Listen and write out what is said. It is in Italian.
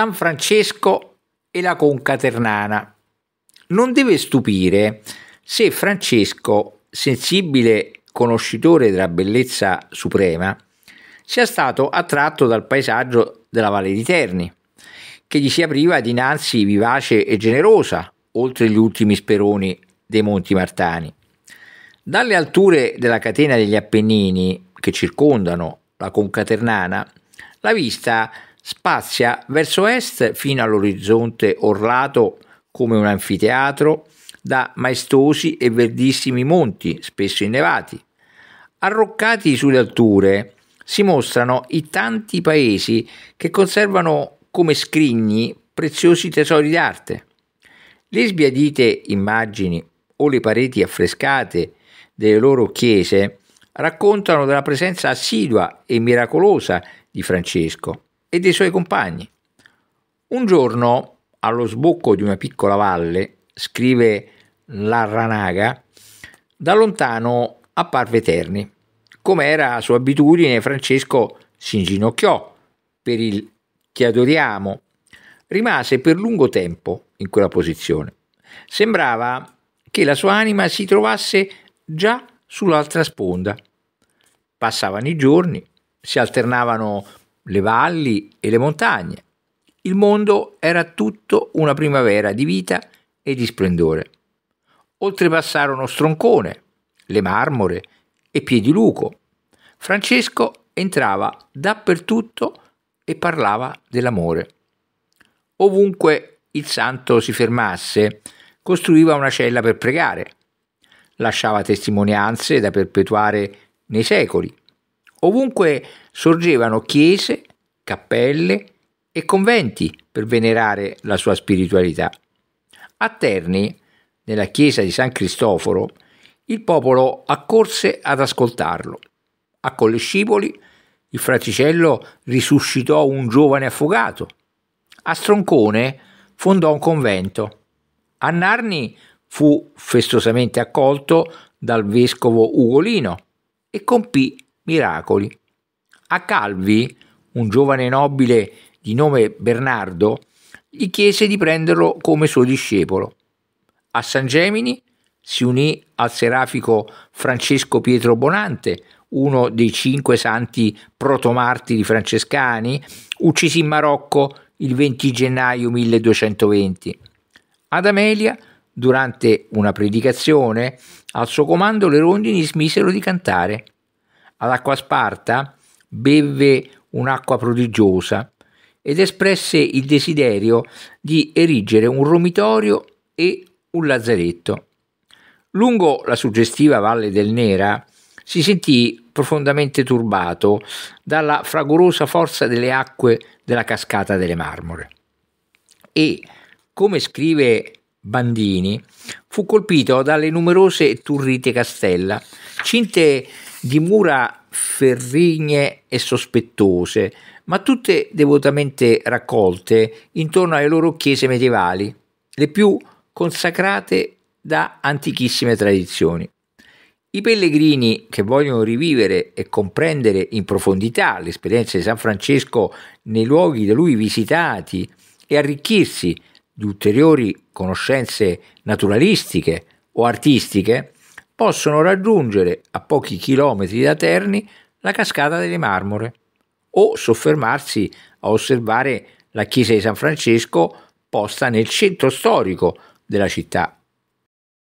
San Francesco e la Conca Ternana. Non deve stupire se Francesco, sensibile conoscitore della bellezza suprema, sia stato attratto dal paesaggio della Valle di Terni, che gli si apriva dinanzi vivace e generosa, oltre gli ultimi speroni dei Monti Martani. Dalle alture della catena degli Appennini, che circondano la Conca Ternana, la vista Spazia verso est fino all'orizzonte orlato come un anfiteatro da maestosi e verdissimi monti, spesso innevati. Arroccati sulle alture si mostrano i tanti paesi che conservano come scrigni preziosi tesori d'arte. Le sbiadite immagini o le pareti affrescate delle loro chiese raccontano della presenza assidua e miracolosa di Francesco, e dei suoi compagni. Un giorno, allo sbocco di una piccola valle, scrive Larranaga, da lontano apparve Terni. Come era sua abitudine, Francesco si inginocchiò per il ti adoriamo. Rimase per lungo tempo in quella posizione. Sembrava che la sua anima si trovasse già sull'altra sponda. Passavano i giorni, si alternavano le valli e le montagne. Il mondo era tutto una primavera di vita e di splendore. Oltrepassarono Stroncone, le Marmore e Piediluco. Francesco entrava dappertutto e parlava dell'amore. Ovunque il santo si fermasse, costruiva una cella per pregare. Lasciava testimonianze da perpetuare nei secoli. Ovunque sorgevano chiese, cappelle e conventi per venerare la sua spiritualità. A Terni, nella chiesa di San Cristoforo, il popolo accorse ad ascoltarlo. A Collescipoli il fraticello risuscitò un giovane affogato. A Stroncone fondò un convento. A Narni fu festosamente accolto dal vescovo Ugolino e compì miracoli. A Calvi, un giovane nobile di nome Bernardo, gli chiese di prenderlo come suo discepolo. A San Gemini si unì al serafico Francesco Pietro Bonante, uno dei cinque santi protomartiri francescani, uccisi in Marocco il 20 gennaio 1220. Ad Amelia, durante una predicazione, al suo comando le rondini smisero di cantare all'acqua sparta, bevve un'acqua prodigiosa ed espresse il desiderio di erigere un romitorio e un lazzaretto. Lungo la suggestiva valle del Nera si sentì profondamente turbato dalla fragorosa forza delle acque della cascata delle Marmore. E, come scrive Bandini, fu colpito dalle numerose turrite castella, cinte di mura ferrigne e sospettose, ma tutte devotamente raccolte intorno alle loro chiese medievali, le più consacrate da antichissime tradizioni. I pellegrini che vogliono rivivere e comprendere in profondità l'esperienza di San Francesco nei luoghi da lui visitati e arricchirsi di ulteriori conoscenze naturalistiche o artistiche, possono raggiungere a pochi chilometri da Terni la cascata delle Marmore o soffermarsi a osservare la chiesa di San Francesco posta nel centro storico della città.